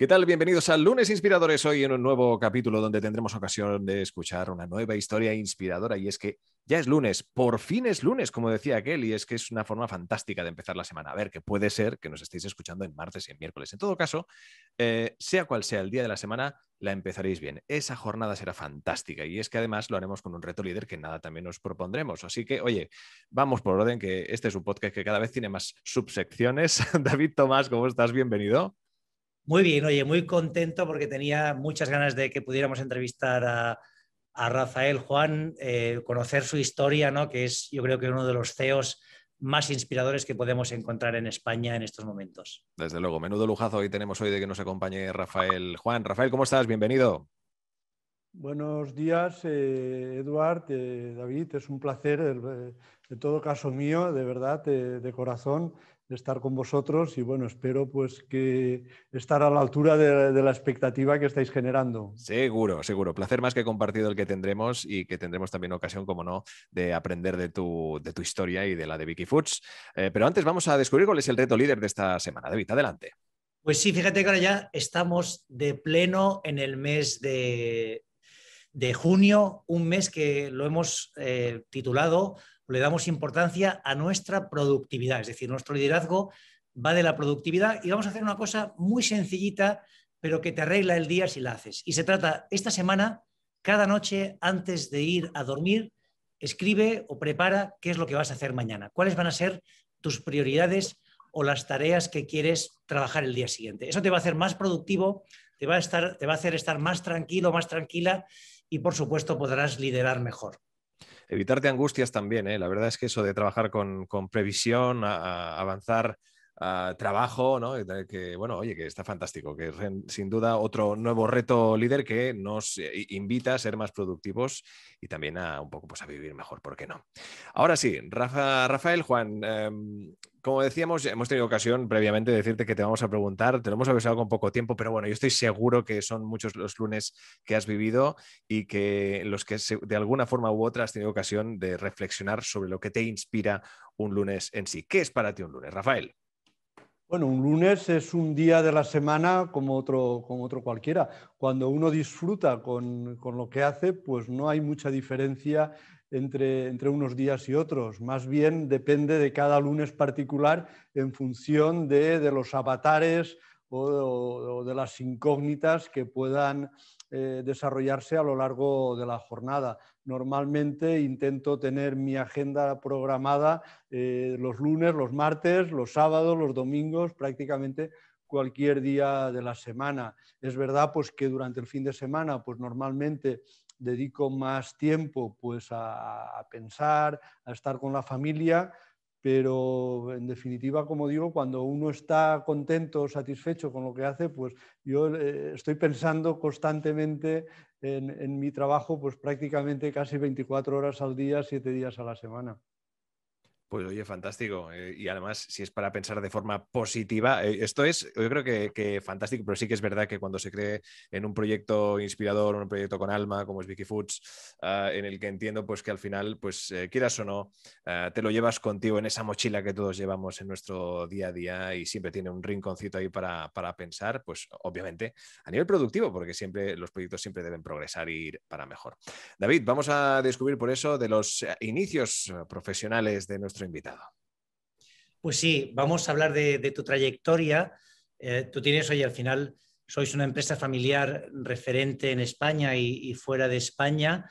¿Qué tal? Bienvenidos a Lunes Inspiradores, hoy en un nuevo capítulo donde tendremos ocasión de escuchar una nueva historia inspiradora y es que ya es lunes, por fin es lunes, como decía aquel, y es que es una forma fantástica de empezar la semana. A ver, que puede ser que nos estéis escuchando en martes y en miércoles. En todo caso, eh, sea cual sea el día de la semana, la empezaréis bien. Esa jornada será fantástica y es que además lo haremos con un reto líder que nada también nos propondremos. Así que, oye, vamos por orden, que este es un podcast que cada vez tiene más subsecciones. David Tomás, ¿cómo estás? Bienvenido. Muy bien, oye, muy contento porque tenía muchas ganas de que pudiéramos entrevistar a, Rafael Juan, eh, conocer su historia, ¿no? que es yo creo que uno de los CEOs más inspiradores que podemos encontrar en España en estos momentos. Desde luego, menudo lujazo hoy tenemos hoy de que nos acompañe Rafael Juan. Rafael, ¿cómo estás? Bienvenido. Buenos días, eh, Eduard, eh, David, es un placer, en todo caso mío, de verdad, de corazón, de estar con vosotros y bueno, espero pues que estar a la altura de, la expectativa que estáis generando. Seguro, seguro. Placer más que compartido el que tendremos y que tendremos también ocasión, como no, de aprender de tu, de tu historia y de la de Vicky Foods. Eh, pero antes vamos a descubrir cuál es el reto líder de esta semana. David, adelante. Pues sí, fíjate que ahora ya estamos de pleno en el mes de, de junio, un mes que lo hemos eh, titulado le damos importancia a nuestra productividad, es decir, nuestro liderazgo va de la productividad y vamos a hacer una cosa muy sencillita, pero que te arregla el día si la haces. Y se trata, esta semana, cada noche antes de ir a dormir, escribe o prepara qué es lo que vas a hacer mañana, cuáles van a ser tus prioridades o las tareas que quieres trabajar el día siguiente. Eso te va a hacer más productivo, te va a, te va a hacer estar más tranquilo, más tranquila y por supuesto podrás liderar mejor evitarte angustias también. ¿eh? La verdad es que eso de trabajar con, con previsión, avanzar Ah, trabajo, ¿no? Que, bueno, oye, que está fantástico, que es sin duda otro nuevo reto líder que nos eh, invita a ser más productivos y también a un poco pues, a vivir mejor, ¿por qué no? Ahora sí, Rafa, Rafael, Juan, em, como decíamos, hemos tenido ocasión previamente de decirte que te vamos a preguntar, te lo hemos avisado con poco tiempo, pero bueno, yo estoy seguro que son muchos los lunes que has vivido y que los que de alguna forma u otra has tenido ocasión de reflexionar sobre lo que te inspira un lunes en sí. ¿Qué es para ti un lunes, Rafael? Bueno, un lunes es un día de la semana como otro, cualquiera. Cuando uno disfruta con, lo que hace, pues no hay mucha diferencia entre, unos días y otros. Más bien depende de cada lunes particular en función de, los avatares o, de las incógnitas que puedan eh, desarrollarse a lo largo de la jornada. Normalmente intento tener mi agenda programada eh, los lunes, los martes, los sábados, los domingos, prácticamente cualquier día de la semana. Es verdad pues, que durante el fin de semana pues, normalmente dedico más tiempo pues, a, a pensar, a estar con la familia, pero en definitiva, como digo, cuando uno está contento, satisfecho con lo que hace, pues yo eh, estoy pensando constantemente en, mi trabajo pues prácticamente casi 24 horas al día, 7 días a la semana. Pues oye, fantástico. Eh, y además, si es para pensar de forma positiva, eh, esto es, yo creo que, fantástico, pero sí que es verdad que cuando se cree en un proyecto inspirador, un proyecto con alma, como es Vicky Foods, ah, en el que entiendo pues que al final, pues eh, quieras o no, ah, te lo llevas contigo en esa mochila que todos llevamos en nuestro día a día y siempre tiene un rinconcito ahí para, pensar, pues obviamente a nivel productivo, porque siempre los proyectos siempre deben progresar y ir para mejor. David, vamos a descubrir por eso de los inicios profesionales de nuestro invitado. Pues sí, vamos a hablar de, tu trayectoria. Eh, tú tienes hoy al final, sois una empresa familiar referente en España y, fuera de España.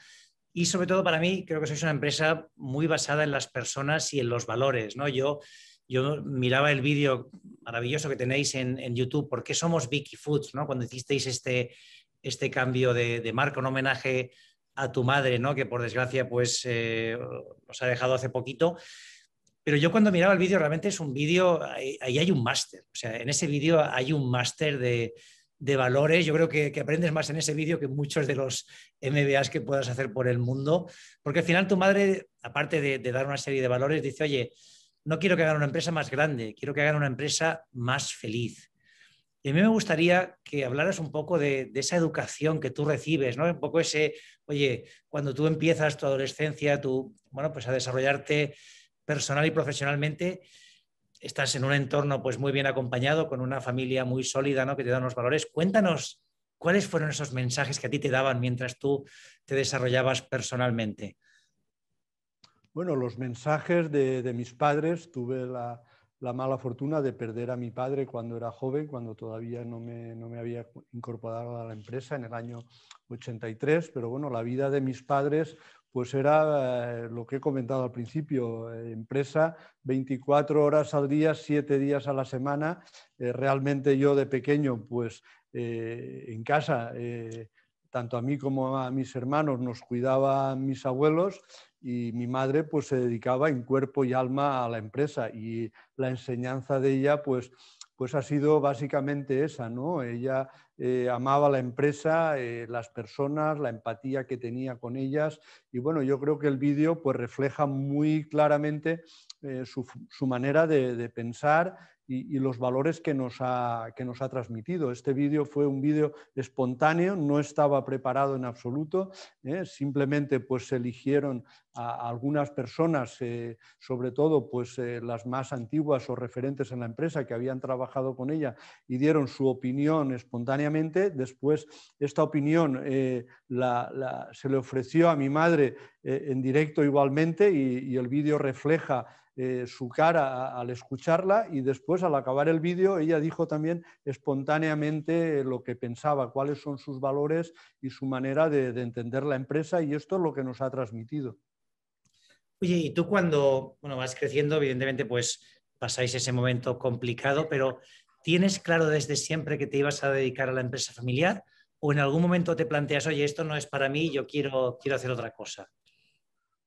Y sobre todo para mí, creo que sois una empresa muy basada en las personas y en los valores. ¿no? Yo, yo miraba el vídeo maravilloso que tenéis en, YouTube, ¿Por qué somos Vicky Foods? Cuando hicisteis este, este cambio de, marco, en un homenaje a tu madre, que por desgracia pues, eh, os ha dejado hace poquito. Pero yo cuando miraba el vídeo, realmente es un vídeo, ahí, hay un máster. O sea, en ese vídeo hay un máster de, valores. Yo creo que, aprendes más en ese vídeo que muchos de los MBAs que puedas hacer por el mundo. Porque al final tu madre, aparte de, dar una serie de valores, dice, oye, no quiero que hagan una empresa más grande, quiero que hagan una empresa más feliz. Y a mí me gustaría que hablaras un poco de, de, esa educación que tú recibes, ¿no? Un poco ese, oye, cuando tú empiezas tu adolescencia, tú, bueno, pues a desarrollarte personal y profesionalmente estás en un entorno pues muy bien acompañado, con una familia muy sólida, ¿no? Que te da unos valores. Cuéntanos cuáles fueron esos mensajes que a ti te daban mientras tú te desarrollabas personalmente. Bueno, los mensajes de, mis padres, tuve la, mala fortuna de perder a mi padre cuando era joven, cuando todavía no me, no me había incorporado a la empresa en el año 83, pero bueno, la vida de mis padres pues era eh, lo que he comentado al principio, eh, empresa 24 horas al día, 7 días a la semana. Eh, realmente yo de pequeño, pues en casa, tanto a mí como a mis hermanos, nos cuidaban mis abuelos y mi madre pues se dedicaba en cuerpo y alma a la empresa y la enseñanza de ella pues pues ha sido básicamente esa, ¿no? Ella eh, amaba la empresa, eh, las personas, la empatía que tenía con ellas. Y bueno, yo creo que el vídeo pues refleja muy claramente eh, su, manera de, de, pensar y, los valores que nos ha, que nos ha transmitido. Este vídeo fue un vídeo espontáneo, no estaba preparado en absoluto, ¿eh? simplemente pues se eligieron a, algunas personas, eh, sobre todo pues eh, las más antiguas o referentes en la empresa que habían trabajado con ella y dieron su opinión espontáneamente. Después esta opinión se le ofreció a mi madre en directo igualmente y, y el vídeo refleja eh, su cara al escucharla y después al acabar el vídeo ella dijo también espontáneamente lo que pensaba, cuáles son sus valores y su manera de, entender la empresa y esto es lo que nos ha transmitido. Oye, y tú cuando vas creciendo, evidentemente, pues pasáis ese momento complicado, pero ¿tienes claro desde siempre que te ibas a dedicar a la empresa familiar? ¿O en algún momento te planteas, oye, esto no es para mí, yo quiero, quiero hacer otra cosa?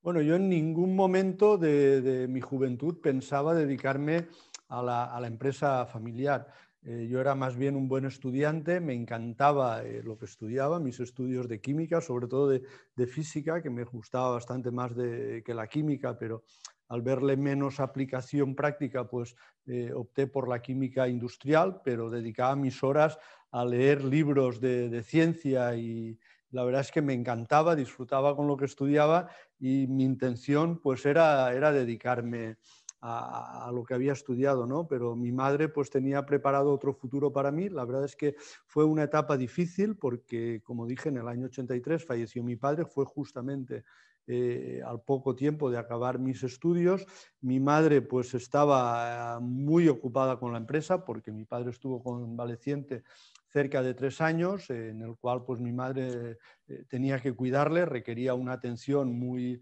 Bueno, yo en ningún momento de, mi juventud pensaba dedicarme a la, empresa familiar. Eh, yo era más bien un buen estudiante, me encantaba eh, lo que estudiaba, mis estudios de química, sobre todo de, física, que me gustaba bastante más que la química, pero al verle menos aplicación práctica, pues eh, opté por la química industrial, pero dedicaba mis horas a leer libros de, de ciencia y, la verdad es que me encantaba, disfrutaba con lo que estudiaba y mi intención pues era, era dedicarme a, lo que había estudiado, ¿no? Pero mi madre pues tenía preparado otro futuro para mí. La verdad es que fue una etapa difícil porque, como dije, en el año 83 falleció mi padre, fue justamente eh, al poco tiempo de acabar mis estudios. Mi madre pues estaba eh, muy ocupada con la empresa porque mi padre estuvo convaleciente cerca de tres años, en el cual pues mi madre eh, tenía que cuidarle, requería una atención muy,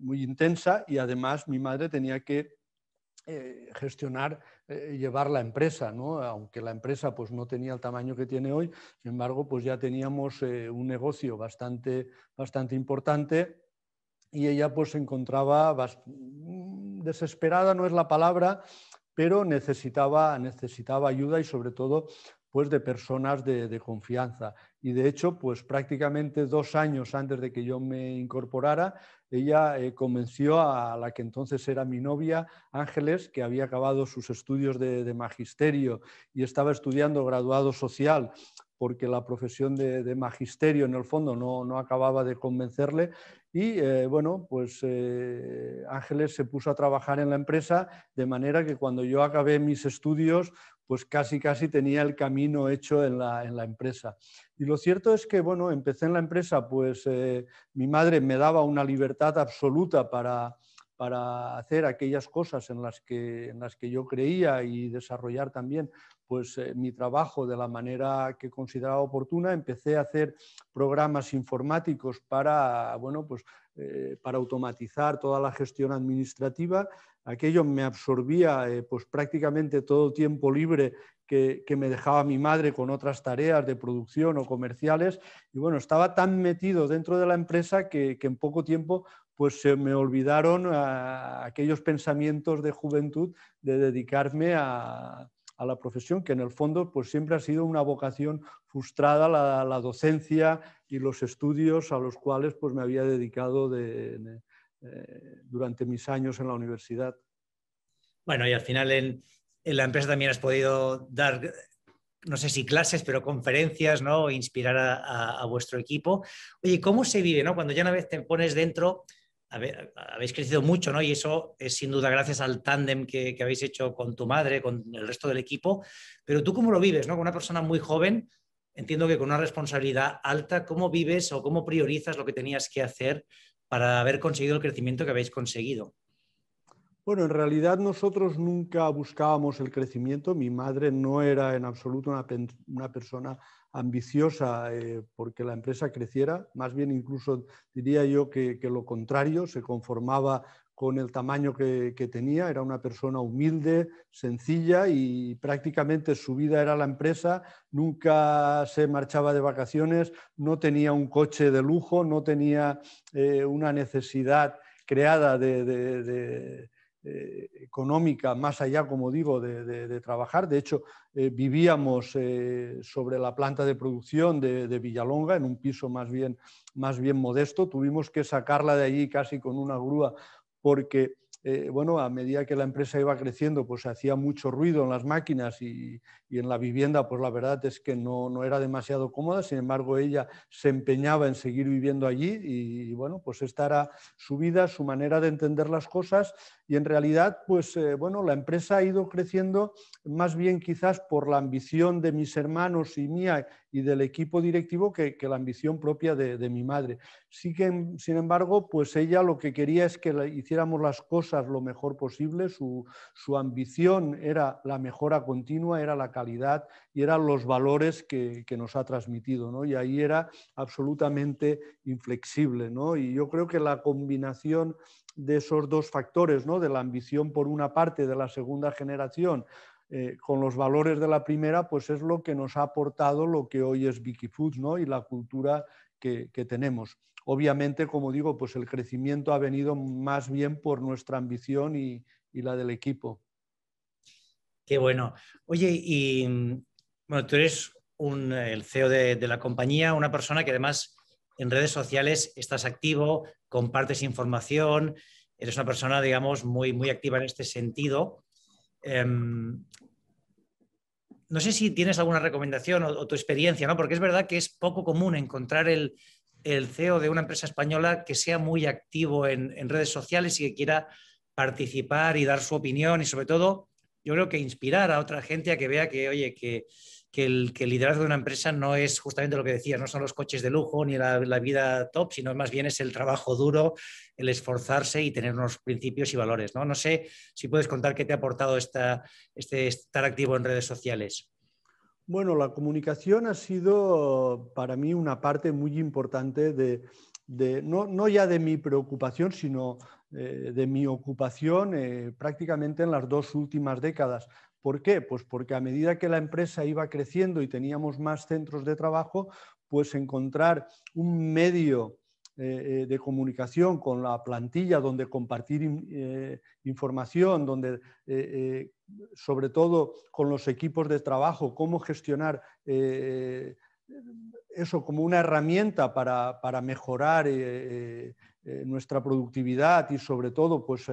muy intensa y además mi madre tenía que eh, gestionar, eh, llevar la empresa, ¿no? Aunque la empresa pues no tenía el tamaño que tiene hoy, sin embargo, pues ya teníamos eh, un negocio bastante, bastante importante y ella pues se encontraba mm, desesperada, no es la palabra, pero necesitaba, necesitaba ayuda y sobre todo pues de personas de confianza y de hecho, pues prácticamente dos años antes de que yo me incorporara, ella eh, convenció a la que entonces era mi novia, Ángeles, que había acabado sus estudios de, magisterio y estaba estudiando graduado social porque la profesión de, magisterio en el fondo no, acababa de convencerle y eh, bueno, pues eh, Ángeles se puso a trabajar en la empresa de manera que cuando yo acabé mis estudios, pues casi, casi tenía el camino hecho en la, en la empresa. Y lo cierto es que, bueno, empecé en la empresa, pues eh, mi madre me daba una libertad absoluta para, para hacer aquellas cosas en las que, en las que yo creía y desarrollar también pues, eh, mi trabajo de la manera que consideraba oportuna. Empecé a hacer programas informáticos para, bueno, pues, eh, para automatizar toda la gestión administrativa. Aquello me absorbía eh, pues, prácticamente todo tiempo libre que, me dejaba mi madre con otras tareas de producción o comerciales. Y bueno, estaba tan metido dentro de la empresa que en poco tiempo pues se me olvidaron ah, aquellos pensamientos de juventud de dedicarme a, la profesión, que en el fondo pues siempre ha sido una vocación frustrada la, docencia y los estudios a los cuales pues me había dedicado eh, durante mis años en la universidad. Bueno, y al final en, la empresa también has podido dar, no sé si clases, pero conferencias, ¿no? Inspirar a, vuestro equipo. Oye, ¿cómo se vive, ¿no? Cuando ya una vez te pones dentro habéis crecido mucho, ¿no? Y eso es sin duda gracias al tándem que, habéis hecho con tu madre, con el resto del equipo. Pero tú cómo lo vives, ¿no? Con una persona muy joven, entiendo que con una responsabilidad alta, ¿cómo vives o cómo priorizas lo que tenías que hacer para haber conseguido el crecimiento que habéis conseguido? Bueno, en realidad nosotros nunca buscábamos el crecimiento. Mi madre no era en absoluto una, persona ambiciosa eh, porque la empresa creciera, más bien incluso diría yo que, lo contrario, se conformaba con el tamaño que, tenía, era una persona humilde, sencilla y prácticamente su vida era la empresa, nunca se marchaba de vacaciones, no tenía un coche de lujo, no tenía eh, una necesidad creada de eh, económica, más allá, como digo, de, trabajar. De hecho, eh, vivíamos eh, sobre la planta de producción de, Villalonga, en un piso más bien, más bien modesto. Tuvimos que sacarla de allí casi con una grúa porque... bueno, a medida que la empresa iba creciendo, pues hacía mucho ruido en las máquinas y, en la vivienda, pues la verdad es que no, era demasiado cómoda. Sin embargo, ella se empeñaba en seguir viviendo allí y, y bueno, pues esta era su vida, su manera de entender las cosas y en realidad, pues eh, bueno, la empresa ha ido creciendo más bien quizás por la ambición de mis hermanos y mía y del equipo directivo que, la ambición propia de, mi madre. Sí que, sin embargo, pues ella lo que quería es que hiciéramos las cosas lo mejor posible. Su, ambición era la mejora continua, era la calidad y eran los valores que, que nos ha transmitido. ¿no? Y ahí era absolutamente inflexible. ¿no? Y yo creo que la combinación de esos dos factores, ¿no? de la ambición por una parte de la segunda generación eh, con los valores de la primera, pues es lo que nos ha aportado lo que hoy es Vicky Foods ¿no? y la cultura que, tenemos. Obviamente, como digo, pues el crecimiento ha venido más bien por nuestra ambición y, la del equipo. Qué bueno. Oye, y bueno, tú eres un, el CEO de, de, la compañía, una persona que además en redes sociales estás activo, compartes información, eres una persona, digamos, muy, muy activa en este sentido. Em, no sé si tienes alguna recomendación o, tu experiencia, ¿no? porque es verdad que es poco común encontrar el, CEO de una empresa española que sea muy activo en, redes sociales y que quiera participar y dar su opinión y sobre todo, yo creo que inspirar a otra gente a que vea que, oye, que, que el, liderazgo de una empresa no es justamente lo que decías, no son los coches de lujo ni la, vida top, sino más bien es el trabajo duro, el esforzarse y tener unos principios y valores. No, no sé si puedes contar qué te ha aportado esta, este estar activo en redes sociales. Bueno, la comunicación ha sido para mí una parte muy importante de, no, ya de mi preocupación, sino eh, de mi ocupación eh, prácticamente en las dos últimas décadas ¿Por qué? Pues porque a medida que la empresa iba creciendo y teníamos más centros de trabajo, pues encontrar un medio eh, eh, de comunicación con la plantilla donde compartir eh, información, donde sobre todo con los equipos de trabajo, cómo gestionar eso como una herramienta para, para mejorar nuestra productividad y sobre todo pues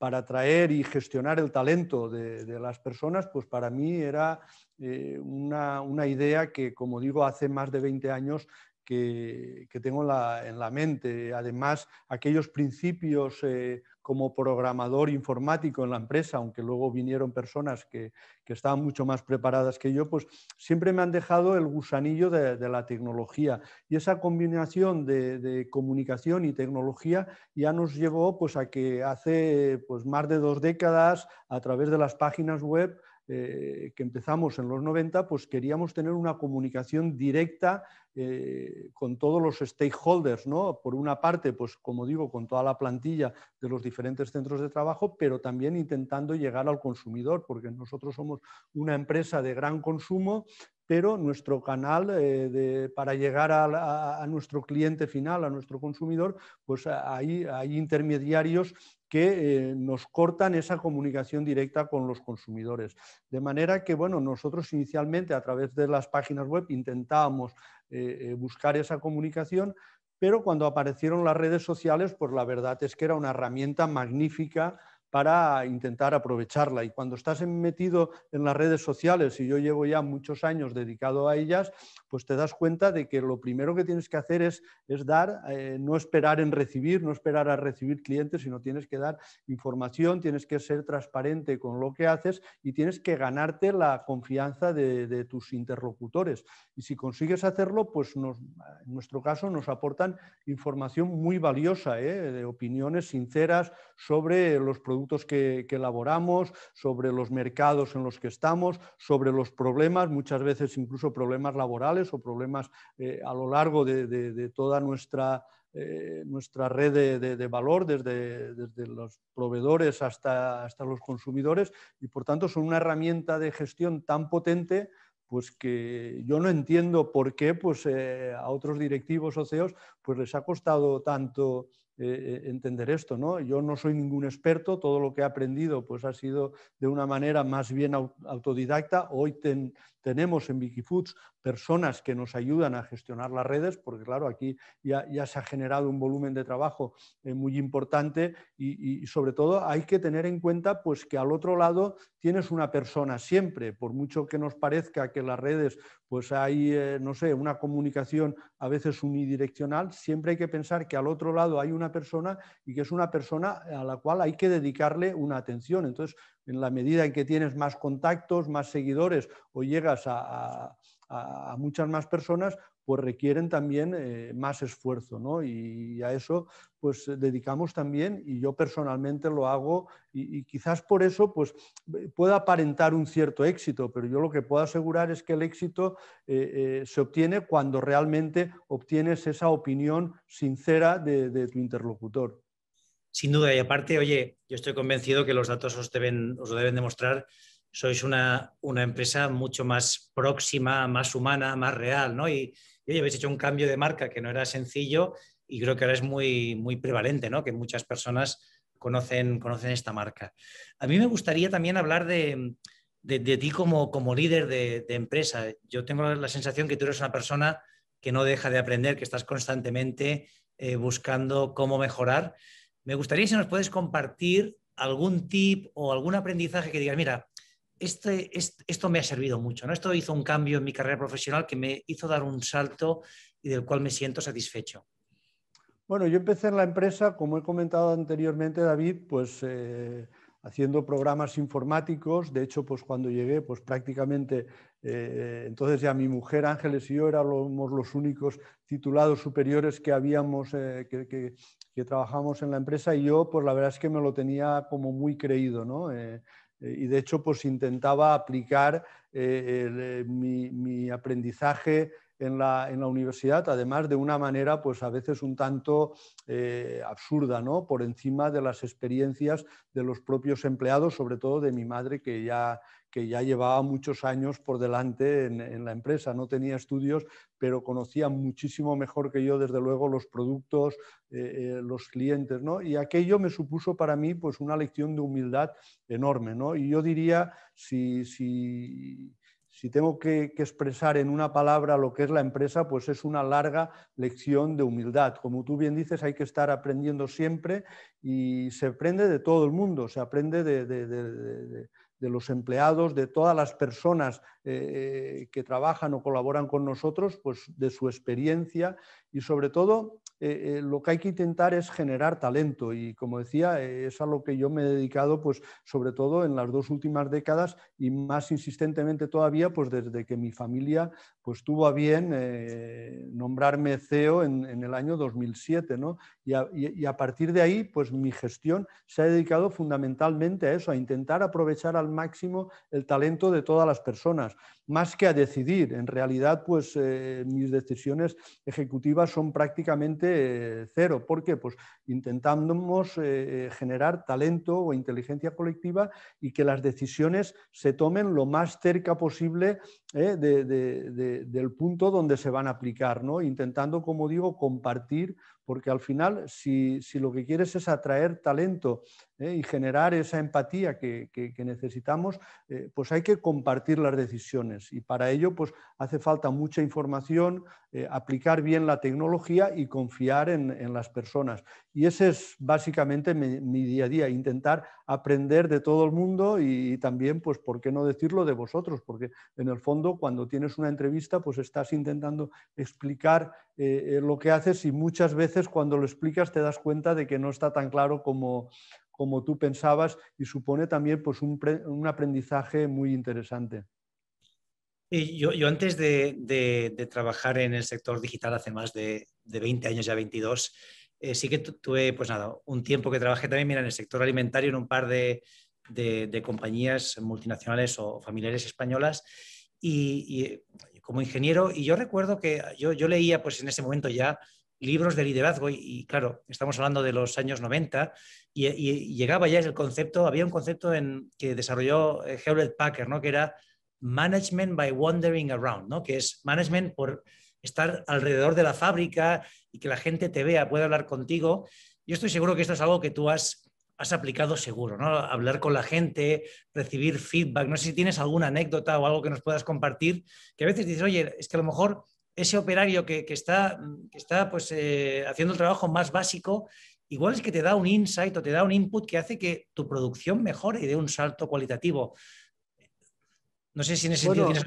para atraer y gestionar el talento de, las personas, pues para mí era eh, una, una, idea que, como digo, hace más de 20 años que, tengo en la mente. Además, aquellos principios eh, como programador informático en la empresa, aunque luego vinieron personas que, estaban mucho más preparadas que yo, pues siempre me han dejado el gusanillo de, la tecnología. Y esa combinación de, comunicación y tecnología ya nos llevó pues, a que hace pues, más de dos décadas, a través de las páginas web, eh, que empezamos en los 90, pues queríamos tener una comunicación directa eh, con todos los stakeholders, ¿no? por una parte, pues como digo, con toda la plantilla de los diferentes centros de trabajo, pero también intentando llegar al consumidor, porque nosotros somos una empresa de gran consumo, pero nuestro canal eh, para llegar a, nuestro cliente final, a nuestro consumidor, pues hay, hay intermediarios que eh, nos cortan esa comunicación directa con los consumidores. De manera que, bueno, nosotros inicialmente a través de las páginas web intentábamos eh, eh, buscar esa comunicación, pero cuando aparecieron las redes sociales, pues la verdad es que era una herramienta magnífica para intentar aprovecharla. Y cuando estás metido en las redes sociales, y yo llevo ya muchos años dedicado a ellas, pues te das cuenta de que lo primero que tienes que hacer es, es dar, eh, no esperar en recibir, no esperar a recibir clientes, sino tienes que dar información, tienes que ser transparente con lo que haces y tienes que ganarte la confianza de, tus interlocutores. Y si consigues hacerlo, pues nos, en nuestro caso nos aportan información muy valiosa, ¿eh? de opiniones sinceras sobre los productos que, elaboramos, sobre los mercados en los que estamos, sobre los problemas, muchas veces incluso problemas laborales o problemas eh, a lo largo de, toda nuestra eh, nuestra red de, valor, desde, desde, los proveedores hasta, hasta, los consumidores, y por tanto son una herramienta de gestión tan potente pues que yo no entiendo por qué pues, eh, a otros directivos o CEOs pues les ha costado tanto eh, eh, entender esto. ¿no? Yo no soy ningún experto, todo lo que he aprendido pues, ha sido de una manera más bien autodidacta. Hoy tenemos en Wikifoods personas que nos ayudan a gestionar las redes, porque claro, aquí ya, se ha generado un volumen de trabajo eh, muy importante y, sobre todo hay que tener en cuenta pues, que al otro lado tienes una persona siempre, por mucho que nos parezca que las redes pues hay, eh, no sé, una comunicación a veces unidireccional, siempre hay que pensar que al otro lado hay una persona y que es una persona a la cual hay que dedicarle una atención. Entonces, en la medida en que tienes más contactos, más seguidores o llegas a, muchas más personas, pues requieren también eh, más esfuerzo, ¿no? Y a eso pues eh, dedicamos también y yo personalmente lo hago y, quizás por eso pues eh, pueda aparentar un cierto éxito, pero yo lo que puedo asegurar es que el éxito se obtiene cuando realmente obtienes esa opinión sincera de tu interlocutor sin duda. Y aparte, oye, yo estoy convencido que los datos os, deben, os deben demostrar. Sois una, empresa mucho más próxima, más humana, más real, ¿no? Y, habéis hecho un cambio de marca que no era sencillo y creo que ahora es muy, muy prevalente, ¿no? Que muchas personas conocen, conocen esta marca. A mí me gustaría también hablar de, ti como, líder de, empresa. Yo tengo la sensación que tú eres una persona que no deja de aprender, que estás constantemente eh, buscando cómo mejorar. Me gustaría si nos puedes compartir algún tip o algún aprendizaje que digas, mira, este, esto me ha servido mucho, ¿no? Esto hizo un cambio en mi carrera profesional que me hizo dar un salto y del cual me siento satisfecho. Bueno, yo empecé en la empresa, como he comentado anteriormente, David, pues eh, haciendo programas informáticos. De hecho, pues cuando llegué, pues prácticamente eh, entonces ya mi mujer Ángeles y yo éramos los únicos titulados superiores que habíamos, eh, que, trabajamos en la empresa y yo, pues la verdad es que me lo tenía como muy creído, ¿no? Eh, y de hecho, pues intentaba aplicar mi aprendizaje en la, universidad, además de una manera pues a veces un tanto eh, absurda, ¿no? por encima de las experiencias de los propios empleados, sobre todo de mi madre que ya, que ya llevaba muchos años por delante en, la empresa. No tenía estudios, pero conocía muchísimo mejor que yo, desde luego, los productos, eh, eh, los clientes, ¿no? Y aquello me supuso para mí, pues, una lección de humildad enorme, ¿no? Y yo diría, si, si si tengo que, expresar en una palabra lo que es la empresa, pues es una larga lección de humildad. Como tú bien dices, hay que estar aprendiendo siempre y se aprende de todo el mundo, se aprende de, de los empleados, de todas las personas eh, que trabajan o colaboran con nosotros, pues de su experiencia y sobre todo eh, eh, lo que hay que intentar es generar talento y como decía, es a lo que yo me he dedicado pues sobre todo en las dos últimas décadas y más insistentemente todavía pues desde que mi familia pues tuvo a bien nombrarme CEO en, el año 2007 y, a, partir de ahí pues mi gestión se ha dedicado fundamentalmente a eso, a intentar aprovechar al máximo el talento de todas las personas más que a decidir. En realidad, pues eh, mis decisiones ejecutivas son prácticamente eh, cero. ¿Por qué? Pues intentamos eh, generar talento o inteligencia colectiva y que las decisiones se tomen lo más cerca posible del punto donde se van a aplicar, ¿no? intentando, como digo, compartir porque al final, si, lo que quieres es atraer talento eh, y generar esa empatía que, necesitamos, eh, pues hay que compartir las decisiones y para ello pues, hace falta mucha información, eh, aplicar bien la tecnología y confiar en las personas. Y ese es básicamente mi, día a día, intentar aprender de todo el mundo y, también, pues, ¿por qué no decirlo de vosotros? Porque en el fondo, cuando tienes una entrevista, pues estás intentando explicar eh, eh, lo que haces y muchas veces cuando lo explicas te das cuenta de que no está tan claro como, como tú pensabas y supone también pues, un, aprendizaje muy interesante. Yo, yo, antes de, trabajar en el sector digital hace más de, de 20 años, ya 22, eh, sí que tuve, pues nada, un tiempo que trabajé también en el sector alimentario en un par de, compañías multinacionales o familiares españolas y, eh, como ingeniero. Y yo recuerdo que yo, leía, pues en ese momento ya, libros de liderazgo y, claro, estamos hablando de los años 90 y, llegaba ya el concepto, había un concepto en, que desarrolló eh, Hewlett Packard, ¿no? que era management by wandering around, ¿no? que es management por estar alrededor de la fábrica y que la gente te vea, pueda hablar contigo. Yo estoy seguro que esto es algo que tú has, aplicado seguro, ¿no? Hablar con la gente, recibir feedback. No sé si tienes alguna anécdota o algo que nos puedas compartir, que a veces dices, oye, es que a lo mejor ese operario que, está, que está pues, eh, haciendo el trabajo más básico, igual es que te da un insight o te da un input que hace que tu producción mejore y dé un salto cualitativo. No sé si en ese sentido tienes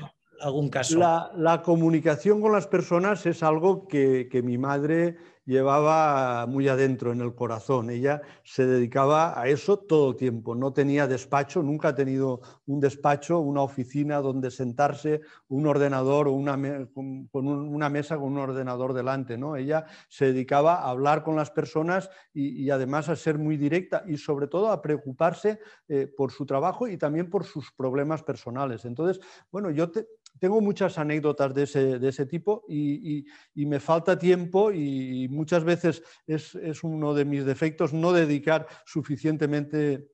la, comunicación con las personas es algo que, mi madre llevaba muy adentro, en el corazón. Ella se dedicaba a eso todo el tiempo. No tenía despacho, nunca ha tenido un despacho, una oficina donde sentarse, un ordenador o una, con, una mesa con un ordenador delante. ¿no? Ella se dedicaba a hablar con las personas y, además a ser muy directa y sobre todo a preocuparse eh, por su trabajo y también por sus problemas personales. Entonces, bueno, yo tengo muchas anécdotas de ese, tipo y, me falta tiempo y muchas veces es, uno de mis defectos no dedicar suficientemente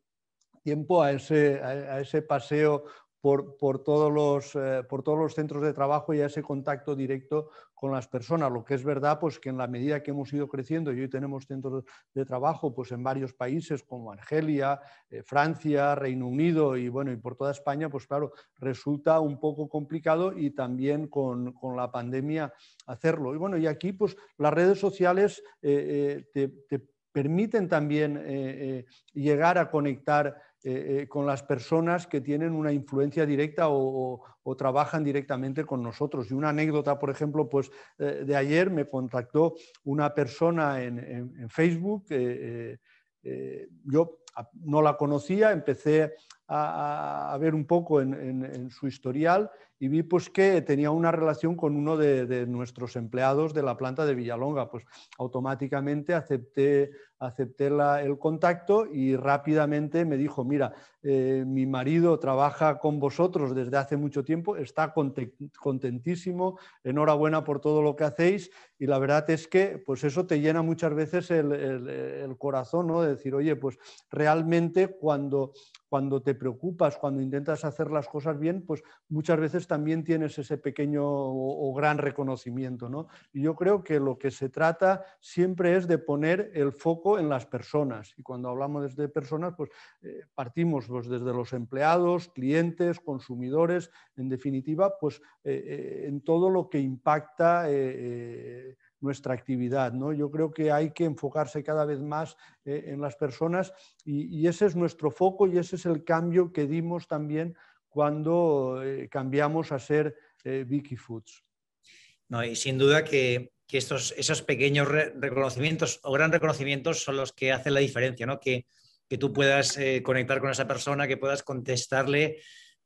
tiempo a ese, a ese paseo por, todos los, eh, por todos los centros de trabajo y a ese contacto directo con las personas. Lo que es verdad, pues que en la medida que hemos ido creciendo y hoy tenemos centros de trabajo pues, en varios países como Argelia, eh, Francia, Reino Unido y, bueno, y por toda España, pues claro, resulta un poco complicado y también con, la pandemia hacerlo. Y bueno, y aquí pues las redes sociales eh, te, permiten también llegar a conectar eh, eh, con las personas que tienen una influencia directa o, trabajan directamente con nosotros. Y una anécdota, por ejemplo, pues, eh, de ayer me contactó una persona en, Facebook. yo no la conocía, empecé a, ver un poco en su historial y vi pues que tenía una relación con uno de, nuestros empleados de la planta de Villalonga. Pues automáticamente acepté, acepté el contacto y rápidamente me dijo, mira, eh, mi marido trabaja con vosotros desde hace mucho tiempo, está contentísimo, enhorabuena por todo lo que hacéis y la verdad es que pues eso te llena muchas veces el, corazón, ¿no? De decir, oye, pues realmente cuando cuando te preocupas, cuando intentas hacer las cosas bien, pues muchas veces también tienes ese pequeño o, gran reconocimiento. Y yo creo que lo que se trata siempre es de poner el foco en las personas. Y cuando hablamos de personas, pues eh, partimos pues, desde los empleados, clientes, consumidores, en definitiva, pues eh, eh, en todo lo que impacta nuestra actividad. ¿no? Yo creo que hay que enfocarse cada vez más eh, en las personas y, ese es nuestro foco y ese es el cambio que dimos también cuando eh, cambiamos a ser eh, Vicky Foods. No, y sin duda que, esos pequeños reconocimientos o gran reconocimientos son los que hacen la diferencia, ¿no? que, que tú puedas conectar con esa persona, que puedas contestarle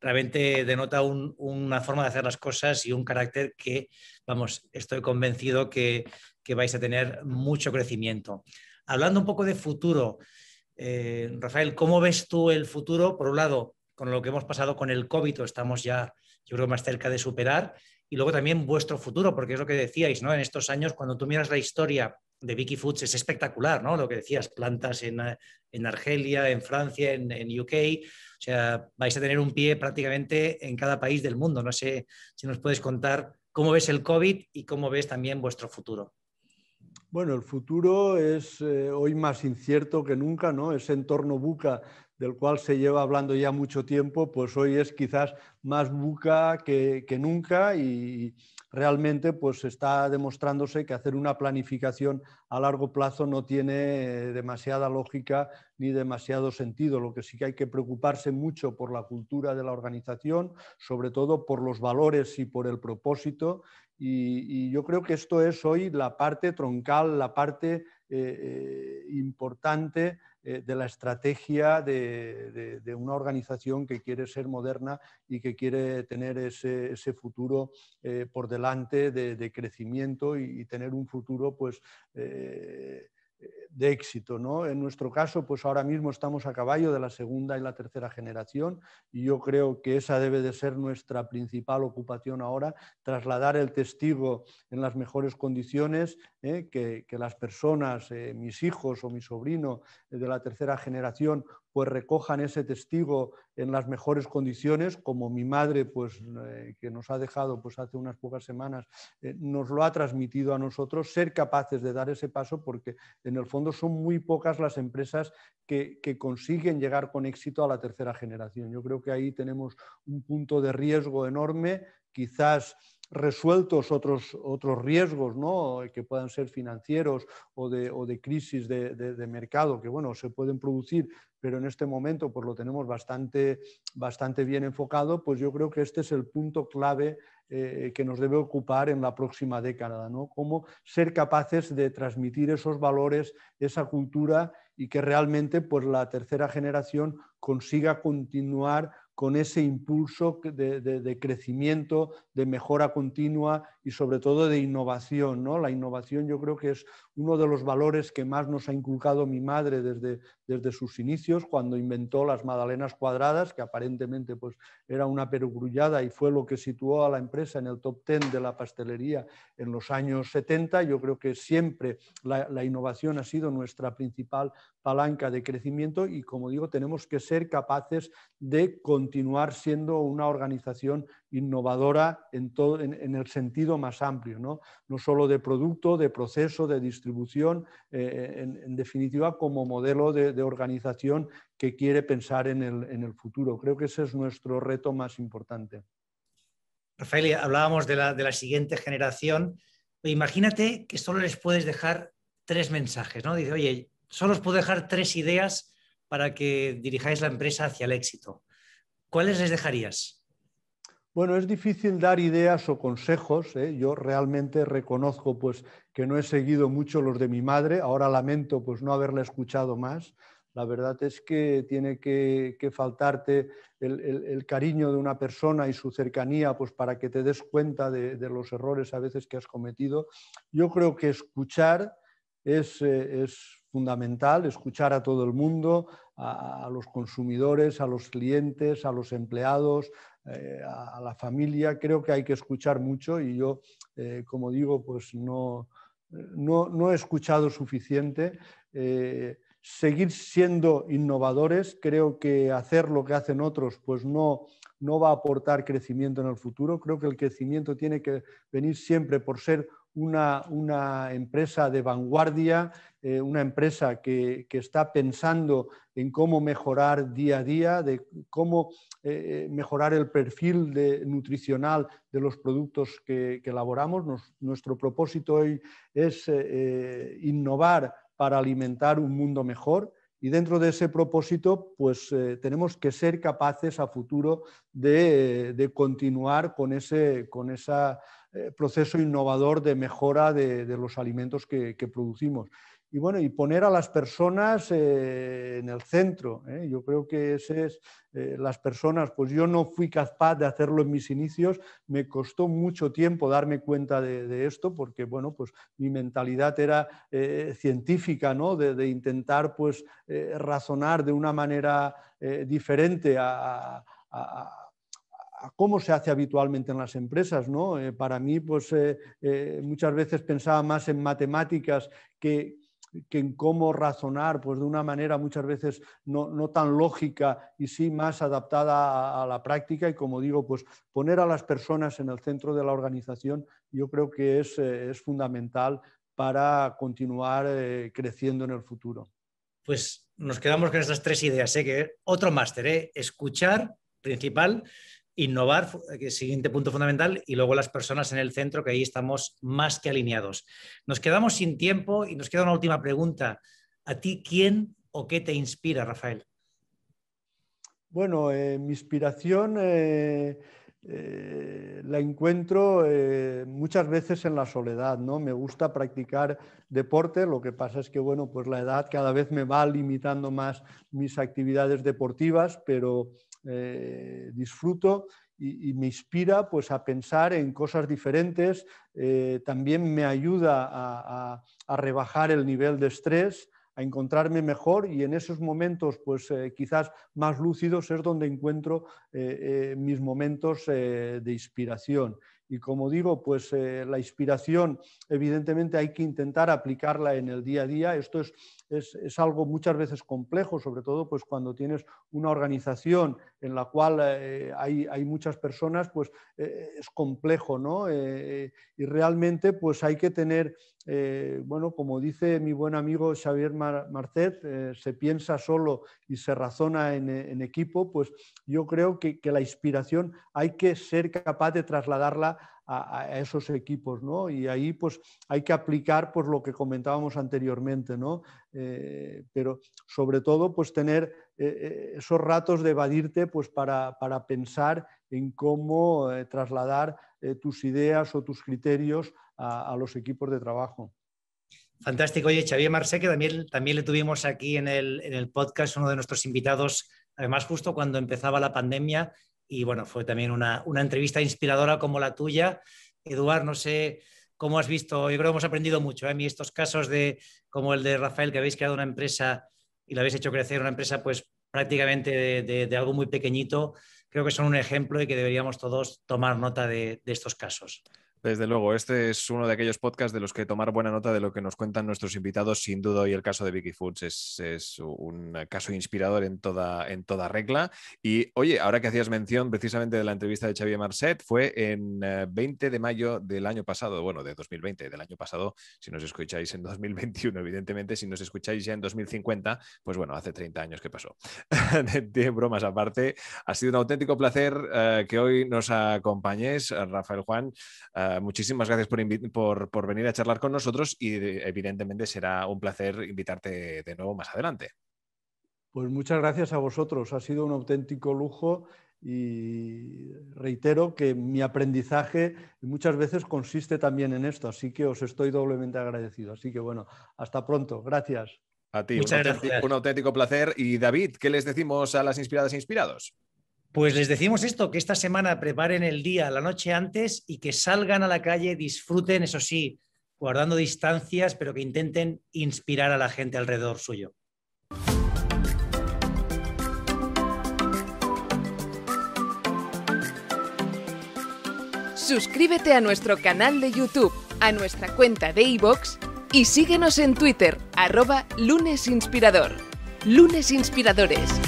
realmente denota una forma de hacer las cosas y un carácter que, vamos, estoy convencido que, vais a tener mucho crecimiento. Hablando un poco de futuro, eh, Rafael, ¿cómo ves tú el futuro? Por un lado, con lo que hemos pasado con el COVID, estamos ya, yo creo, más cerca de superar, y luego también vuestro futuro, porque es lo que decíais, ¿no? En estos años, cuando tú miras la historia de Vicky Foods es espectacular, ¿no? Lo que decías, plantas en, eh, Argelia, en Francia, en, UK. O sea, vais a tener un pie prácticamente en cada país del mundo. No sé si nos puedes contar cómo ves el COVID y cómo ves también vuestro futuro. Bueno, el futuro es eh, hoy más incierto que nunca, ¿no? Ese entorno buca del cual se lleva hablando ya mucho tiempo, pues hoy es quizás más buca que, que nunca y, realmente pues está demostrándose que hacer una planificación a largo plazo no tiene eh, demasiada lógica ni demasiado sentido. Lo que sí que hay que preocuparse mucho por la cultura de la organización, sobre todo por los valores y por el propósito. Y, y yo creo que esto es hoy la parte troncal, la parte eh, eh, importante eh, de la estrategia de, una organización que quiere ser moderna y que quiere tener ese, futuro por delante de, crecimiento y, tener un futuro pues, de éxito. ¿no? En nuestro caso, pues ahora mismo estamos a caballo de la segunda y la tercera generación y yo creo que esa debe de ser nuestra principal ocupación ahora, trasladar el testigo en las mejores condiciones, ¿eh? que, las personas, eh, mis hijos o mi sobrino eh, de la tercera generación pues recojan ese testigo en las mejores condiciones, como mi madre, pues, eh, que nos ha dejado pues, hace unas pocas semanas, eh, nos lo ha transmitido a nosotros, ser capaces de dar ese paso, porque en el fondo son muy pocas las empresas que consiguen llegar con éxito a la tercera generación. Yo creo que ahí tenemos un punto de riesgo enorme, quizás resueltos otros, otros riesgos ¿no? que puedan ser financieros o de, crisis de, mercado, que bueno, se pueden producir, pero en este momento pues lo tenemos bastante, bastante bien enfocado, pues yo creo que este es el punto clave eh, que nos debe ocupar en la próxima década, ¿no? Cómo ser capaces de transmitir esos valores, esa cultura y que realmente pues la tercera generación consiga continuar con ese impulso de, crecimiento, de mejora continua y sobre todo de innovación. ¿no? La innovación yo creo que es uno de los valores que más nos ha inculcado mi madre desde, desde sus inicios, cuando inventó las magdalenas cuadradas, que aparentemente pues, era una perogrullada y fue lo que situó a la empresa en el top 10 de la pastelería en los años 70. Yo creo que siempre la, la innovación ha sido nuestra principal palanca de crecimiento y, como digo, tenemos que ser capaces de continuar siendo una organización innovadora en, todo, en, el sentido más amplio, ¿no? no solo de producto, de proceso, de distribución, eh, en, definitiva como modelo de, organización que quiere pensar en el, futuro. Creo que ese es nuestro reto más importante. Rafael, hablábamos de la, siguiente generación. Imagínate que solo les puedes dejar tres mensajes, ¿no? Dice, oye, solo os puedo dejar tres ideas para que dirijáis la empresa hacia el éxito. ¿Cuáles les dejarías? Bueno, es difícil dar ideas o consejos. ¿eh? Yo realmente reconozco pues, que no he seguido mucho los de mi madre. Ahora lamento pues, no haberla escuchado más. La verdad es que tiene que, faltarte el, cariño de una persona y su cercanía pues, para que te des cuenta de, los errores a veces que has cometido. Yo creo que escuchar es, eh, fundamental, escuchar a todo el mundo, a, los consumidores, a los clientes, a los empleados, eh, a, la familia, creo que hay que escuchar mucho y yo, eh, como digo, pues eh, no, no, he escuchado suficiente. seguir siendo innovadores, creo que hacer lo que hacen otros, pues no, no va a aportar crecimiento en el futuro. Creo que el crecimiento tiene que venir siempre por ser una, empresa de vanguardia, eh, una empresa que, está pensando en cómo mejorar día a día, de cómo eh, eh, mejorar el perfil nutricional de los productos que, elaboramos. nuestro propósito hoy es innovar para alimentar un mundo mejor. Y dentro de ese propósito, pues tenemos que ser capaces a futuro de, de continuar con, ese, con esa eh, proceso innovador de mejora de, los alimentos que, producimos. Y bueno, y poner a las personas eh, en el centro. ¿eh? Yo creo que ese es las personas, pues yo no fui capaz de hacerlo en mis inicios, me costó mucho tiempo darme cuenta de, esto, porque bueno, pues mi mentalidad era científica, ¿no? De, intentar pues razonar de una manera diferente a cómo se hace habitualmente en las empresas. Eh, para mí, pues eh, eh, muchas veces pensaba más en matemáticas que, en cómo razonar pues de una manera muchas veces no, tan lógica y sí más adaptada a, la práctica y como digo, pues poner a las personas en el centro de la organización yo creo que es, fundamental para continuar creciendo en el futuro. Pues nos quedamos con estas tres ideas, otro máster, escuchar principal, innovar, eh, siguiente punto fundamental, y luego las personas en el centro, que ahí estamos más que alineados. Nos quedamos sin tiempo y nos queda una última pregunta. ¿A ti quién o qué te inspira, Rafael? Bueno, eh, mi inspiración eh, la encuentro muchas veces en la soledad, ¿no? Me gusta practicar deporte, lo que pasa es que, bueno, pues la edad cada vez me va limitando más mis actividades deportivas, pero eh, disfruto y, me inspira pues, a pensar en cosas diferentes, eh, también me ayuda a, rebajar el nivel de estrés, a encontrarme mejor y en esos momentos pues, eh, quizás más lúcidos es donde encuentro mis momentos de inspiración. Y como digo, pues la inspiración, evidentemente hay que intentar aplicarla en el día a día. Esto es es, algo muchas veces complejo, sobre todo pues, cuando tienes una organización en la cual eh, hay, muchas personas, pues eh, es complejo, ¿no? Eh, y realmente pues, hay que tener, bueno, como dice mi buen amigo Xavier se piensa solo y se razona en, equipo, pues yo creo que, que la inspiración hay que ser capaz de trasladarla a, esos equipos, ¿no? Y ahí pues hay que aplicar pues lo que comentábamos anteriormente, ¿no? Eh, pero sobre todo pues tener eh, eh, esos ratos de evadirte pues para, para pensar en cómo trasladar tus ideas o tus criterios a, los equipos de trabajo. Fantástico. Oye, Xavier Marsé, que también, también le tuvimos aquí en el, en el podcast, uno de nuestros invitados, además justo cuando empezaba la pandemia y bueno, fue también una, entrevista inspiradora como la tuya. Eduard, no sé cómo has visto, yo creo que hemos aprendido mucho. ¿eh? mí estos casos de, como el de Rafael, que habéis creado una empresa y la habéis hecho crecer, una empresa pues prácticamente de, algo muy pequeñito, creo que son un ejemplo y que deberíamos todos tomar nota de estos casos. Desde luego, este es uno de aquellos podcasts de los que tomar buena nota de lo que nos cuentan nuestros invitados. Sin duda, hoy el caso de Vicky Foods es, un caso inspirador en toda, regla. Y oye, ahora que hacías mención precisamente de la entrevista de Xavier Marcet, fue en 20 eh, de mayo del año pasado, bueno, de 2020, del año pasado, si nos escucháis en 2021, evidentemente, si nos escucháis ya en 2050, pues bueno, hace 30 años que pasó. de, bromas aparte, ha sido un auténtico placer eh, que hoy nos acompañes, Rafael Juan. Eh, muchísimas gracias por, venir a charlar con nosotros y evidentemente será un placer invitarte de nuevo más adelante. Pues muchas gracias a vosotros, ha sido un auténtico lujo y reitero que mi aprendizaje muchas veces consiste también en esto, así que os estoy doblemente agradecido. Así que bueno, hasta pronto, gracias. A ti, un auténtico placer. Y David, ¿qué les decimos a las inspiradas e inspirados? Pues les decimos esto, que esta semana preparen el día, la noche antes y que salgan a la calle, disfruten, eso sí, guardando distancias, pero que intenten inspirar a la gente alrededor suyo. Suscríbete a nuestro canal de YouTube, a nuestra cuenta de iVoox y síguenos en Twitter, arroba lunesinspirador. Lunes Inspiradores.